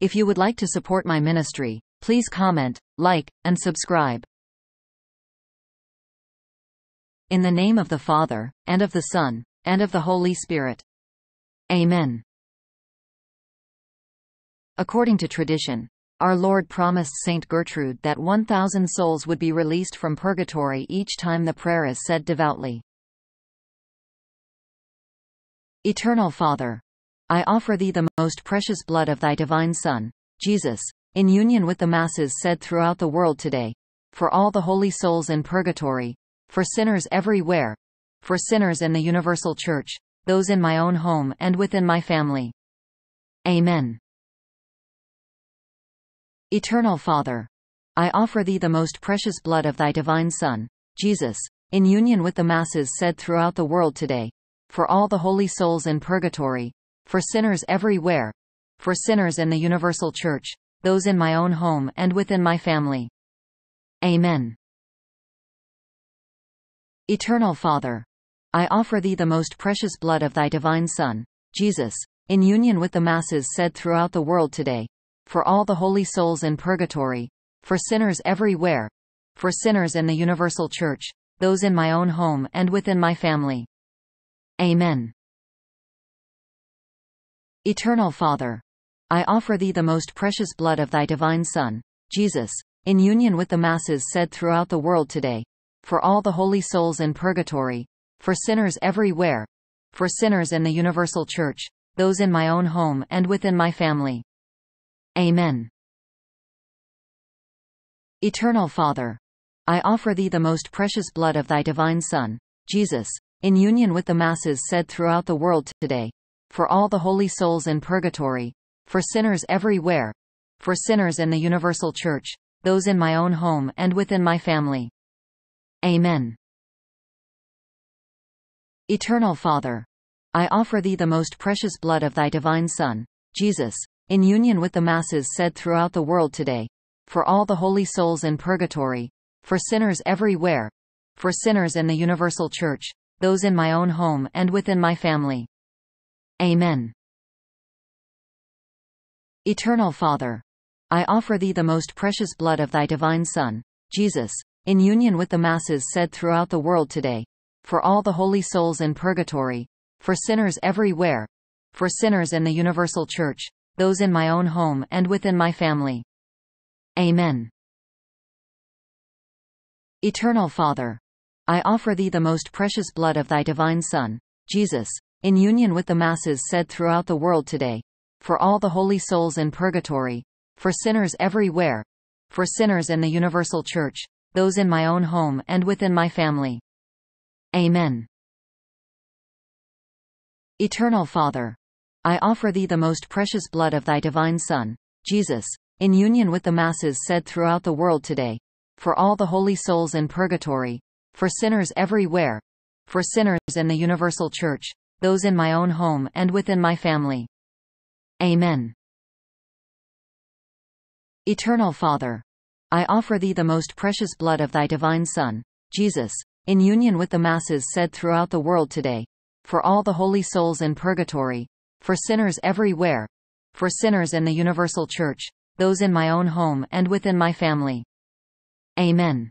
If you would like to support my ministry, please comment, like, and subscribe. In the name of the Father, and of the Son, and of the Holy Spirit. Amen. According to tradition, our Lord promised St. Gertrude that 1,000 souls would be released from purgatory each time the prayer is said devoutly. Eternal Father, I offer thee the most precious blood of thy divine Son, Jesus, in union with the masses said throughout the world today, for all the holy souls in purgatory, for sinners everywhere, for sinners in the universal church, those in my own home and within my family. Amen. Eternal Father, I offer thee the most precious blood of thy divine Son, Jesus, in union with the masses said throughout the world today, for all the holy souls in purgatory, for sinners everywhere, for sinners in the universal church, those in my own home and within my family. Amen. Eternal Father, I offer thee the most precious blood of thy divine Son, Jesus, in union with the masses said throughout the world today, for all the holy souls in purgatory, for sinners everywhere, for sinners in the universal church, those in my own home and within my family. Amen. Eternal Father, I offer thee the most precious blood of thy divine Son, Jesus, in union with the masses said throughout the world today, for all the holy souls in purgatory, for sinners everywhere, for sinners in the universal church, those in my own home and within my family. Amen. Eternal Father, I offer thee the most precious blood of thy divine Son, Jesus, in union with the masses said throughout the world today, for all the holy souls in purgatory, for sinners everywhere, for sinners in the universal church, those in my own home and within my family. Amen. Eternal Father, I offer thee the most precious blood of thy divine Son, Jesus, in union with the masses said throughout the world today, for all the holy souls in purgatory, for sinners everywhere, for sinners in the universal church, those in my own home and within my family. Amen. Eternal Father, I offer thee the most precious blood of thy divine Son, Jesus, in union with the masses said throughout the world today, for all the holy souls in purgatory, for sinners everywhere, for sinners in the universal church, those in my own home and within my family. Amen. Eternal Father, I offer thee the most precious blood of thy divine Son, Jesus, in union with the masses said throughout the world today, for all the holy souls in purgatory, for sinners everywhere, for sinners in the universal church, those in my own home and within my family. Amen. Eternal Father, I offer thee the most precious blood of thy divine Son, Jesus, in union with the masses said throughout the world today, for all the holy souls in purgatory, for sinners everywhere, for sinners in the universal church, those in my own home and within my family. Amen. Eternal Father, I offer thee the most precious blood of thy divine Son, Jesus, in union with the masses said throughout the world today, for all the holy souls in purgatory, for sinners everywhere, for sinners in the universal church, those in my own home and within my family. Amen.